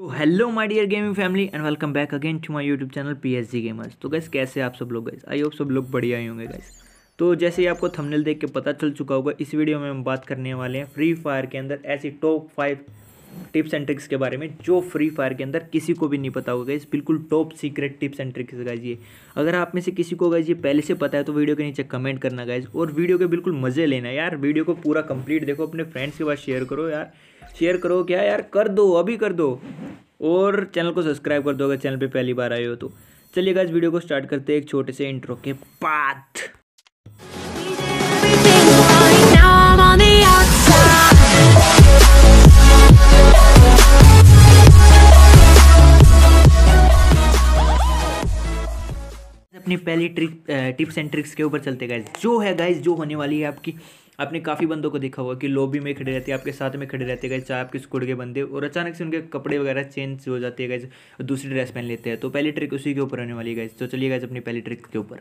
तो hello my dear gaming family and welcome back again to my YouTube channel P G gamers तो guys कैसे आप सब लोग गैस आई होप सब लोग बढ़िया ही होंगे गैस तो जैसे ही आपको थंबनेल देख के पता चल चुका होगा इस वीडियो में हम बात करने वाले हैं फ्री फायर के अंदर ऐसी top five tips and tricks के बारे में जो फ्री फायर के अंदर किसी को भी नहीं पता होगा इस बिल्कुल top secret tips and tricks guys ये अगर आप में से किसी को गाइज ये पहले से पता है तो वीडियो के नीचे कमेंट करना गाइज और वीडियो के बिल्कुल मज़े लेना यार वीडियो को पूरा कंप्लीट देखो अपने फ्रेंड्स के पास शेयर करो यार शेयर करो क्या यार कर दो अभी कर दो और चैनल को सब्सक्राइब कर दो अगर चैनल पर पहली बार आए हो तो चलिए गाइज वीडियो को स्टार्ट करते हैं एक छोटे से इंट्रो के बाद पहली ट्रिक टिप्स एंड ट्रिक्स के ऊपर चलते गाइज जो है गाइज जो होने वाली है आपकी आपने काफ़ी बंदों को देखा होगा कि लॉबी में खड़े रहते हैं आपके साथ में खड़े रहते हैं चाहे आपके स्कूड के बंदे और अचानक से उनके कपड़े वगैरह चेंज हो जाते हैं गैस दूसरी ड्रेस पहन लेते हैं तो पहली ट्रिक उसी के ऊपर होने वाली है गए तो चलिए गए अपनी पहली ट्रिक के ऊपर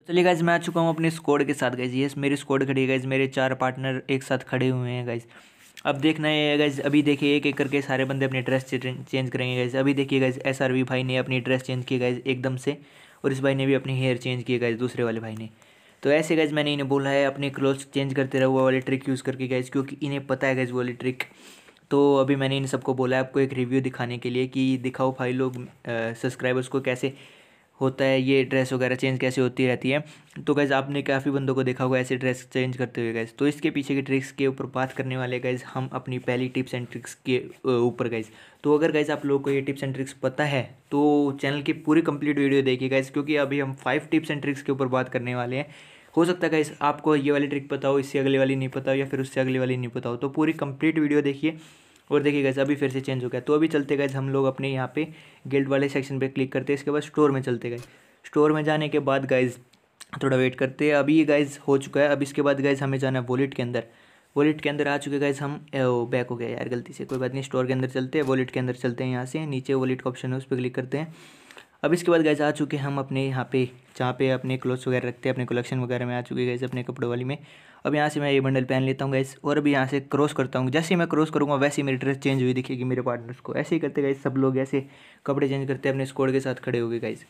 तो चलिए गाइज मैं आ चुका हूँ अपने स्कोड के साथ गाइज ये मेरी स्कोड खड़ी है गाइज मेरे चार पार्टनर एक साथ खड़े हुए हैं गाइज अब देखना है गैस अभी देखिए एक एक करके सारे बंदे अपनी ड्रेस चेंज करेंगे गैस अभी देखिए गैस एस आर वी भाई ने अपनी ड्रेस चेंज की गैस एकदम से और इस भाई ने भी अपनी हेयर चेंज किए गए दूसरे वाले भाई ने तो ऐसे गैस मैंने इन्हें बोला है अपने क्लोथ चेंज करते रहो वो वाली ट्रिक यूज़ करके गए क्योंकि इन्हें पता है गैस वाली ट्रिक तो अभी मैंने इन सबको बोला है आपको एक रिव्यू दिखाने के लिए कि दिखाओ भाई लोग सब्सक्राइबर्स को कैसे होता है ये ड्रेस वगैरह चेंज कैसे होती रहती है तो गैज़ आपने काफ़ी बंदों को देखा होगा ऐसे ड्रेस चेंज करते हुए गैज़ तो इसके पीछे की ट्रिक्स के ऊपर बात करने वाले गैज़ हम अपनी पहली टिप्स एंड ट्रिक्स के ऊपर गैज़ तो अगर गैज़ आप लोगों को ये टिप्स एंड ट्रिक्स पता है तो चैनल की पूरी कंप्लीट वीडियो देखिए गैज़ क्योंकि अभी हम फाइव टिप्स एंड ट्रिक्स के ऊपर बात करने वाले हैं हो सकता है गैस आपको ये वाली ट्रिक पता हो इससे अगली वाली नहीं पता हो या फिर उससे अगली वाली नहीं पता हो तो पूरी कंप्लीट वीडियो देखिए और देखिए गैस अभी फिर से चेंज हो गया तो अभी चलते गए हम लोग अपने यहाँ पे गिल्ड वाले सेक्शन पे क्लिक करते हैं इसके बाद स्टोर में चलते गए स्टोर में जाने के बाद गाइज थोड़ा वेट करते हैं अभी ये गाइज हो चुका है अब इसके बाद गाइज हमें जाना है वॉलेट के अंदर वॉलेट के अंदर आ चुके गाइज हम बैक हो गया यार गलती से कोई बात नहीं स्टोर के अंदर चलते हैं वॉलेट के अंदर चलते हैं यहाँ से नीचे वॉलेट का ऑप्शन है उस पर क्लिक करते हैं अब इसके बाद गैस आ चुके हम अपने यहाँ पे जहाँ पे अपने क्लोथ्स वगैरह रखते हैं अपने कलेक्शन वगैरह में आ चुके गए अपने कपड़ों वाली में अब यहाँ से मैं ये बंडल पहन लेता हूँ गैस और अभी यहाँ से क्रॉस करता हूँ जैसे मैं क्रॉस करूँगा वैसे मेरी ड्रेस चेंज हुई दिखेगी मेरे पार्टनर्स को ऐसे ही करते गए सब लोग ऐसे कपड़े चेंज करते अपने स्कोड के साथ खड़े हो गए गाइज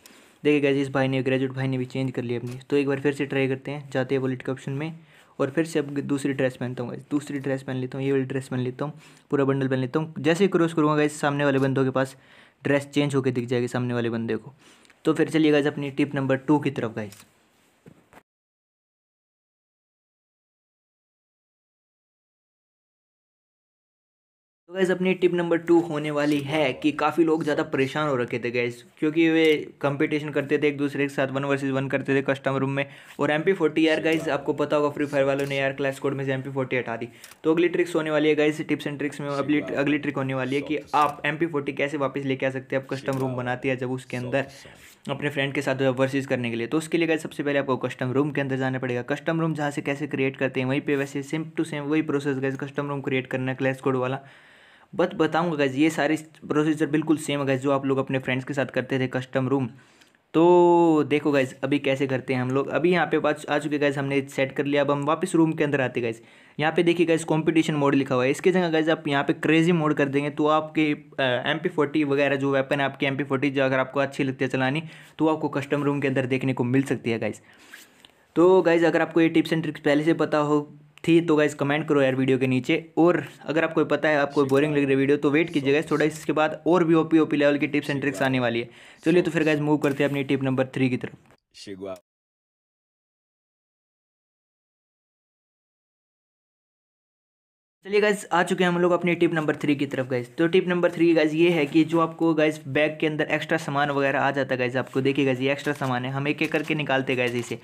देखिए गैस इस भाई ने ग्रेजुएट भाई ने भी चेंज कर लिया अपनी तो एक बार फिर से ट्राई करते हैं जाते हैं वॉलेट के ऑप्शन में और फिर से अब दूसरी ड्रेस पहनता हूँ गैस दूसरी ड्रेस पहन लेता हूँ ये वाली ड्रेस पहन लेता हूँ पूरा बंडल पहन लेता हूँ जैसे ही क्रॉस करूँगा गैस सामने वाले बंदों के पास ड्रेस चेंज होकर दिख जाएगी सामने वाले बंदे को तो फिर चलिए गाइज अपनी टिप नंबर टू की तरफ गाइज़ तो गैस अपनी टिप नंबर टू होने वाली है कि काफ़ी लोग ज़्यादा परेशान हो रखे थे गैस क्योंकि वे कंपटीशन करते थे एक दूसरे के साथ वन वर्सेस वन करते थे कस्टम रूम में और एम पी फोर्टी यार गाइज आपको पता होगा फ्री फायर वालों ने यार क्लास कोड में से एम पी फोर्टी हटा दी तो अगली ट्रिक्स होने वाली है गाइज टिप्स एंड ट्रिक्स में अगली अगली ट्रिक होने वाली है कि आप एम पी फोर्टी कैसे वापस लेके आ सकते हैं आप कस्टम रूम बनाते हैं जब उसके अंदर अपने फ्रेंड के साथ वर्सेस करने के लिए तो उसके लिए गाइज सबसे पहले आपको कस्टम रूम के अंदर जाना पड़ेगा कस्टम रूम जहाँ से कैसे क्रिएट करते हैं वहीं पे वैसे सेम टू सेम वही process guys custom room create करना है क्लैश कोड वाला बट बताऊँगा गैज़ ये सारे प्रोसीजर बिल्कुल सेम है गैज़ जो आप लोग अपने फ्रेंड्स के साथ करते थे कस्टम रूम तो देखो गैज़ अभी कैसे करते हैं हम लोग अभी यहाँ पे बात आ चुके गैज़ हमने सेट कर लिया अब हम वापस रूम के अंदर आते गैज़ यहाँ पे देखिए गैस कंपटीशन मोड लिखा हुआ है इसके जगह गैज़ आप यहाँ पे क्रेजी मोड कर देंगे तो आपके एम पी फोर्टी वगैरह जो वेपन है आपकी एम पी फोर्टी जो अगर आपको अच्छी लगती है चलानी तो आपको कस्टम रूम के अंदर देखने को मिल सकती है गैज़ तो गाइज़ अगर आपको ये टिप्स एंड ट्रिक्स पहले से पता हो थी तो गाइज़ कमेंट करो यार वीडियो के नीचे और अगर आपको पता है आपको बोरिंग लग रही वीडियो तो वेट कीजिएगा थोड़ा इसके बाद और भी ओपी ओपी लेवल की टिप्स एंड ट्रिक्स आने वाली है चलिए तो फिर गाइज़ मूव करते हैं अपनी टिप नंबर थ्री की तरफ चलिए गाइज आ चुके हैं हम लोग अपनी टिप नंबर थ्री की तरफ गाइज तो टिप नंबर थ्री गाइज ये है कि जो आपको गाइज बैग के अंदर एक्स्ट्रा सामान वगैरह आ जाता है गाइज आपको देखिए गाइज ये एक्स्ट्रा सामान है हम एक एक करके निकालते गाइज इसे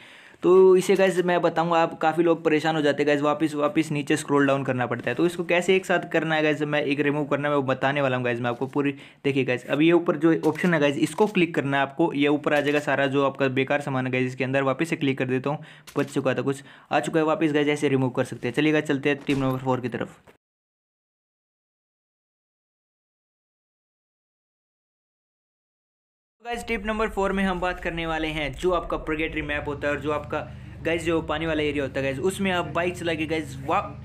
तो इसे गैस मैं बताऊँगा आप काफ़ी लोग परेशान हो जाते हैं गैस वापस वापस नीचे स्क्रोल डाउन करना पड़ता है तो इसको कैसे एक साथ करना है गैस मैं एक रिमूव करना है मैं बताने वाला हूँ गैस मैं आपको पूरी देखिए गैस अब ये ऊपर जो ऑप्शन है गैस इसको क्लिक करना है आपको ये ऊपर आ जाएगा सारा जो आपका बेकार सामान है गैस इसके अंदर वापस से क्लिक कर देता हूँ बच चुका था कुछ आ चुका है वापस गैस ऐसे रिमूव कर सकते हैं चलिएगा चलते हैं टीम नंबर फोर की तरफ गाइज टिप नंबर फोर में हम बात करने वाले हैं जो आपका प्रोगेटरी मैप होता है और जो आपका गैस जो पानी वाला एरिया होता है गैस उसमें आप बाइक चला के गैस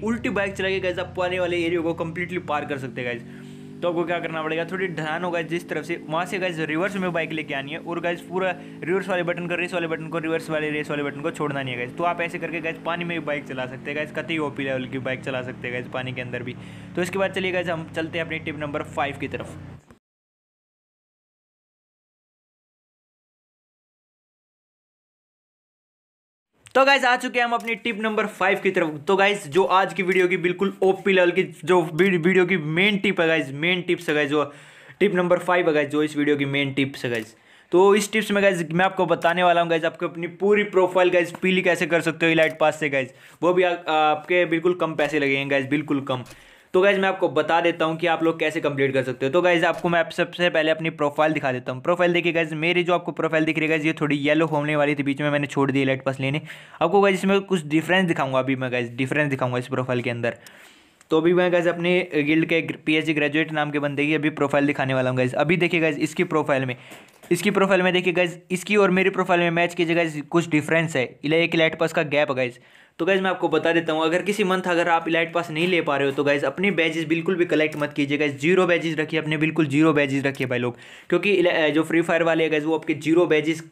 उल्टी बाइक चला के गैस आप पानी वाले एरिया को कम्प्लीटली पार कर सकते हैं गैस तो आपको क्या करना पड़ेगा थोड़ी ढलान होगा जिस तरफ से वहाँ से गैस रिवर्स में बाइक लेके आनी है और गैस पूरा रिवर्स वाले बटन को रेस वाले बटन को रिवर्स वाले रेस वाले बटन को छोड़ना नहीं है गैस तो आप ऐसे करके गैस पानी में भी बाइक चला सकते हैं गैस कतई ओपी लेवल की बाइक चला सकते हैं गैस पानी के अंदर भी तो इसके बाद चलिए गैस हम चलते हैं अपनी टिप नंबर फाइव की तरफ तो गाइज आ चुके हैं हम अपनी टिप नंबर फाइव की तरफ तो गाइज जो आज की वीडियो की बिल्कुल ओपी लेवल की जो वीडियो की मेन टिप है गाइज मेन टिप्स है गाइज जो टिप नंबर फाइव है गाइज जो इस वीडियो की मेन टिप्स है गाइज तो इस टिप्स में गाइज मैं आपको बताने वाला हूँ गाइज आपको अपनी पूरी प्रोफाइल गाइज पीली कैसे कर सकते हो इलाइट पास से गाइज वो भी आ, आ, आपके बिल्कुल कम पैसे लगेंगे गाइज बिल्कुल कम तो गाइज़ मैं आपको बता देता हूँ कि आप लोग कैसे कंप्लीट कर सकते हो तो गाइज़ आपको मैं सबसे पहले अपनी प्रोफाइल दिखा देता हूँ प्रोफाइल देखिए गाइज मेरी जो आपको प्रोफाइल दिख रही है ये थोड़ी येलो होने वाली थी बीच में मैंने छोड़ दी लाइट पास लेने आपको गाइज इसमें कुछ डिफरेंस दिखाऊंगा अभी मैं गाइज डिफरेंस दिखाऊंगा इस प्रोफाइल के अंदर तो अभी मैं गैस अपने गिल्ड के पीएचडी ग्रेजुएट नाम के बंदे की अभी प्रोफाइल दिखाने वाला हूँ गैस अभी देखिए गैस इसकी प्रोफाइल में इसकी प्रोफाइल में देखिए गैस इसकी और मेरी प्रोफाइल में मैच कीजिए गैस कुछ डिफरेंस है इला एक लाइट पास का गैप है गैस तो गैज़ मैं आपको बता देता हूँ अगर किसी मंथ अगर आप इलाइट पास नहीं ले पा रहे हो तो गाइज अपने बैजेस बिल्कुल भी कलेक्ट मत कीजिए गाइज़ जीरो बैजेस रखिए अपने बिल्कुल जीरो बैजेस रखिए भाई लोग क्योंकि जो फ्री फायर वाले गाइज़ वो आपके जीरो बैजेस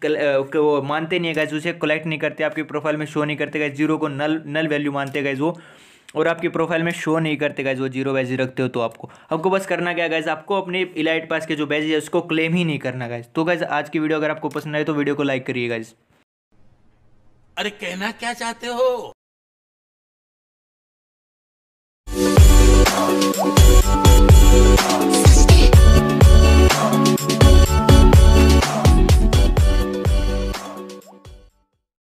वो मानते नहीं है गाइज़ उसे कलेक्ट नहीं करते आपकी प्रोफाइल में शो नहीं करते गाइज जीरो को नल नल वैल्यू मानते गाइज़ वो और आपकी प्रोफाइल में शो नहीं करते गाइज वो जीरो बैजेस रखते हो तो आपको आपको बस करना क्या गाइज आपको अपने इलाइट पास के जो बैजेज है उसको क्लेम ही नहीं करना गाइज तो गाइज़ आज की वीडियो अगर आपको पसंद आए तो वीडियो को लाइक करिए गाइज अरे कहना क्या चाहते हो